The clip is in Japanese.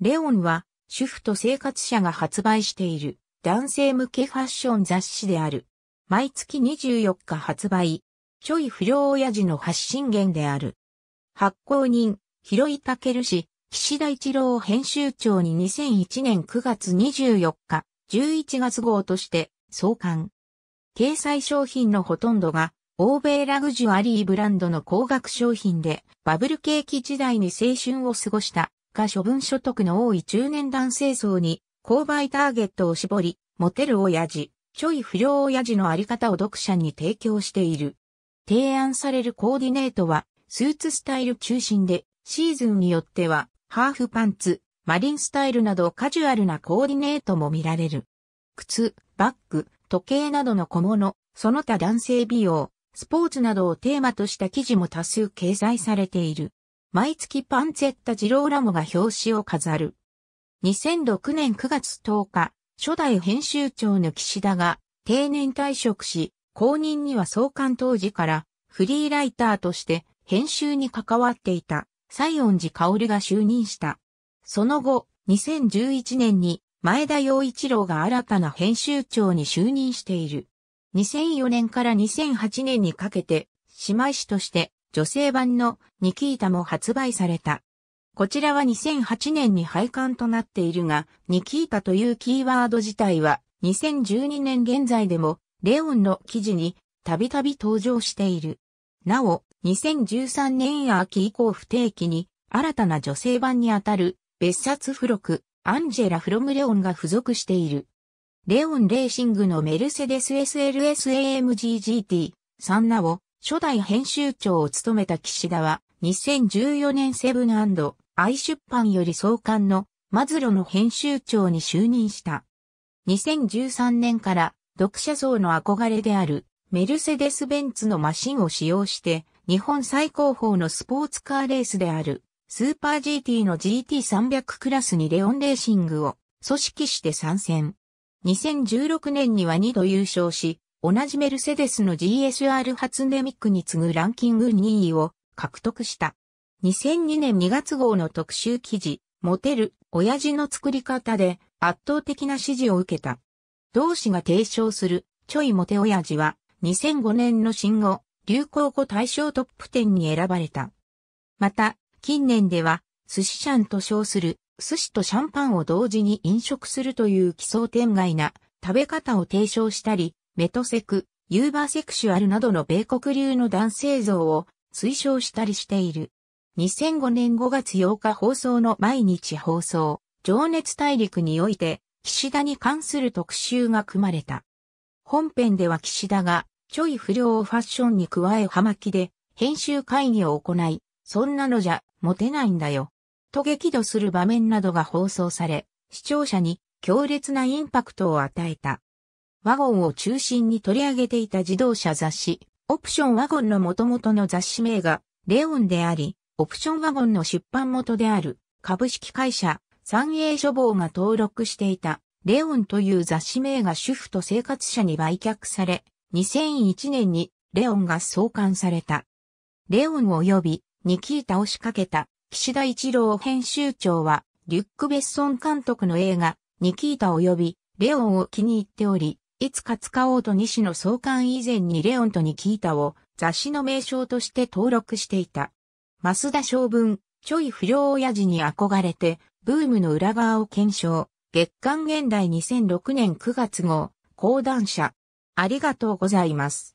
レオンは、主婦と生活者が発売している男性向けファッション雑誌である。毎月24日発売。ちょい不良親父の発信源である。発行人、広井武氏、岸田一郎編集長に2001年9月24日、11月号として創刊。掲載商品のほとんどが、欧米ラグジュアリーブランドの高額商品で、バブル景気時代に青春を過ごした家処分所得の多い中年男性層に、購買ターゲットを絞り、モテる親父、ちょい不良親父のあり方を読者に提供している。提案されるコーディネートは、スーツスタイル中心で、シーズンによっては、ハーフパンツ、マリンスタイルなどカジュアルなコーディネートも見られる。靴、バッグ、時計などの小物、その他男性美容、スポーツなどをテーマとした記事も多数掲載されている。毎月パンツェッタ・ジローラモが表紙を飾る。2006年9月10日、初代編集長の岸田が定年退職し、公認には創刊当時からフリーライターとして編集に関わっていた西恩寺薫が就任した。その後、2011年に前田洋一郎が新たな編集長に就任している。2004年から2008年にかけて、姉妹誌として女性版のニキータも発売された。こちらは2008年に廃刊となっているが、ニキータというキーワード自体は2012年現在でもレオンの記事にたびたび登場している。なお、2013年秋以降不定期に新たな女性版にあたる別冊付録アンジェラ・フロムレオンが付属している。レオンレーシングのメルセデス SLSAMGGT3 なお、初代編集長を務めた岸田は、2014年セブンアイ出版より創刊のマズロの編集長に就任した。2013年から読者層の憧れであるメルセデス・ベンツのマシンを使用して日本最高峰のスポーツカーレースであるスーパー GT の GT300 クラスにレオンレーシングを組織して参戦。2016年には2度優勝し、同じメルセデスの GSR 初ネミックに次ぐランキング2位を獲得した。2002年2月号の特集記事、モテる、親父の作り方で圧倒的な支持を受けた。同氏が提唱する、ちょいモテ親父は、2005年の新語、流行語大賞トップ10に選ばれた。また、近年では、寿司シャンと称する、寿司とシャンパンを同時に飲食するという奇想天外な食べ方を提唱したり、メトセク、ユーバーセクシュアルなどの米国流の男性像を推奨したりしている。2005年5月8日放送の毎日放送、情熱大陸において、岸田に関する特集が組まれた。本編では岸田が、ちょい不良をファッションに加え葉巻で、編集会議を行い、そんなのじゃ、モテないんだよ。と激怒する場面などが放送され、視聴者に強烈なインパクトを与えた。ワゴンを中心に取り上げていた自動車雑誌、オプションワゴンの元々の雑誌名が、レオンであり、オプションワゴンの出版元である、株式会社、三栄書房が登録していた、レオンという雑誌名が主婦と生活者に売却され、2001年にレオンが創刊された。レオン及びニキータを仕掛けた岸田一郎編集長はリュック・ベッソン監督の映画ニキータ及びレオンを気に入っており、いつか使おうと西野創刊以前にレオンとニキータを雑誌の名称として登録していた。増田将軍、ちょい不良親父に憧れて、ブームの裏側を検証。月刊現代2006年9月号、講談社。ありがとうございます。